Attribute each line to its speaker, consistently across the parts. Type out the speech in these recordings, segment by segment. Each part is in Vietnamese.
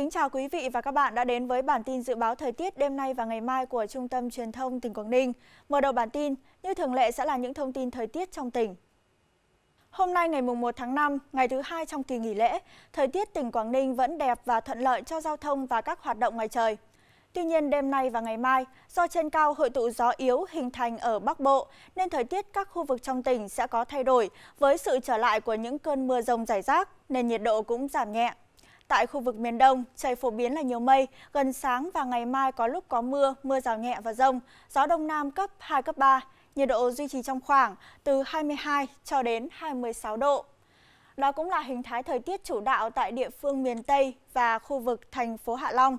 Speaker 1: kính chào quý vị và các bạn đã đến với bản tin dự báo thời tiết đêm nay và ngày mai của Trung tâm Truyền thông tỉnh Quảng Ninh. Mở đầu bản tin, như thường lệ sẽ là những thông tin thời tiết trong tỉnh. Hôm nay ngày 1 tháng 5, ngày thứ hai trong kỳ nghỉ lễ, thời tiết tỉnh Quảng Ninh vẫn đẹp và thuận lợi cho giao thông và các hoạt động ngoài trời. Tuy nhiên đêm nay và ngày mai, do trên cao hội tụ gió yếu hình thành ở Bắc Bộ, nên thời tiết các khu vực trong tỉnh sẽ có thay đổi với sự trở lại của những cơn mưa rông rải rác, nên nhiệt độ cũng giảm nhẹ. Tại khu vực miền Đông, trời phổ biến là nhiều mây, gần sáng và ngày mai có lúc có mưa, mưa rào nhẹ và rông, gió Đông Nam cấp 2, cấp 3, nhiệt độ duy trì trong khoảng từ 22 cho đến 26 độ. Đó cũng là hình thái thời tiết chủ đạo tại địa phương miền Tây và khu vực thành phố Hạ Long.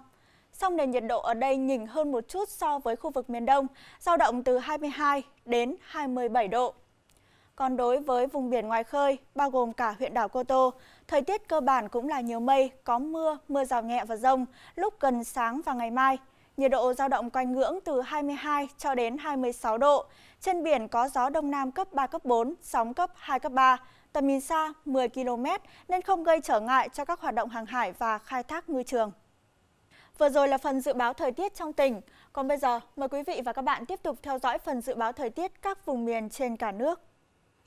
Speaker 1: Song nền nhiệt độ ở đây nhỉnh hơn một chút so với khu vực miền Đông, giao động từ 22 đến 27 độ. Còn đối với vùng biển ngoài khơi, bao gồm cả huyện đảo Cô Tô, thời tiết cơ bản cũng là nhiều mây, có mưa, mưa rào nhẹ và rông lúc gần sáng và ngày mai. Nhiệt độ giao động quanh ngưỡng từ 22 cho đến 26 độ. Trên biển có gió đông nam cấp 3, cấp 4, sóng cấp 2, cấp 3, tầm nhìn xa 10 km nên không gây trở ngại cho các hoạt động hàng hải và khai thác ngư trường. Vừa rồi là phần dự báo thời tiết trong tỉnh. Còn bây giờ, mời quý vị và các bạn tiếp tục theo dõi phần dự báo thời tiết các vùng miền trên cả nước.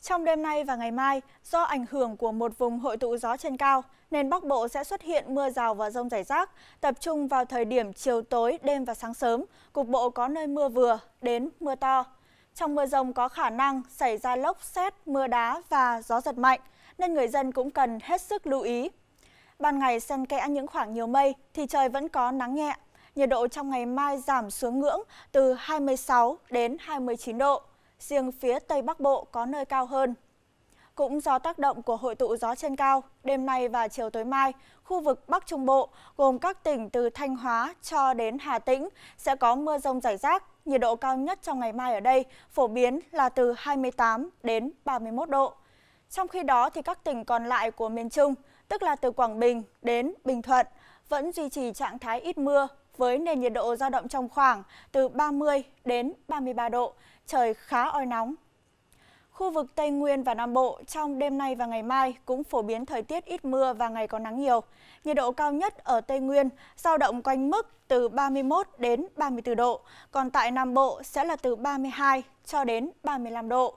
Speaker 1: Trong đêm nay và ngày mai, do ảnh hưởng của một vùng hội tụ gió trên cao, nên Bắc Bộ sẽ xuất hiện mưa rào và rông rải rác, tập trung vào thời điểm chiều tối, đêm và sáng sớm. Cục bộ có nơi mưa vừa đến mưa to. Trong mưa rông có khả năng xảy ra lốc, xét, mưa đá và gió giật mạnh, nên người dân cũng cần hết sức lưu ý. Ban ngày xen kẽ những khoảng nhiều mây thì trời vẫn có nắng nhẹ. Nhiệt độ trong ngày mai giảm xuống ngưỡng từ 26 đến 29 độ riêng phía Tây Bắc Bộ có nơi cao hơn. Cũng do tác động của hội tụ gió trên cao, đêm nay và chiều tối mai, khu vực Bắc Trung Bộ gồm các tỉnh từ Thanh Hóa cho đến Hà Tĩnh sẽ có mưa rông rải rác. Nhiệt độ cao nhất trong ngày mai ở đây phổ biến là từ 28 đến 31 độ. Trong khi đó thì các tỉnh còn lại của miền Trung, tức là từ Quảng Bình đến Bình Thuận, vẫn duy trì trạng thái ít mưa với nền nhiệt độ dao động trong khoảng từ 30 đến 33 độ, trời khá oi nóng. Khu vực Tây Nguyên và Nam Bộ trong đêm nay và ngày mai cũng phổ biến thời tiết ít mưa và ngày có nắng nhiều. Nhiệt độ cao nhất ở Tây Nguyên dao động quanh mức từ 31 đến 34 độ, còn tại Nam Bộ sẽ là từ 32 cho đến 35 độ.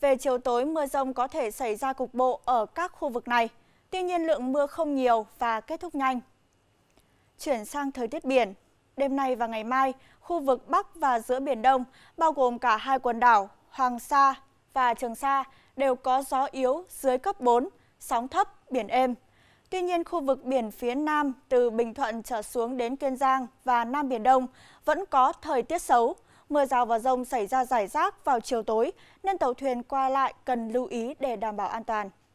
Speaker 1: Về chiều tối, mưa rông có thể xảy ra cục bộ ở các khu vực này. Tuy nhiên lượng mưa không nhiều và kết thúc nhanh. Chuyển sang thời tiết biển, đêm nay và ngày mai, khu vực Bắc và giữa Biển Đông, bao gồm cả hai quần đảo Hoàng Sa và Trường Sa, đều có gió yếu dưới cấp 4, sóng thấp, biển êm. Tuy nhiên, khu vực biển phía Nam từ Bình Thuận trở xuống đến Kiên Giang và Nam Biển Đông vẫn có thời tiết xấu. Mưa rào và rông xảy ra rải rác vào chiều tối, nên tàu thuyền qua lại cần lưu ý để đảm bảo an toàn.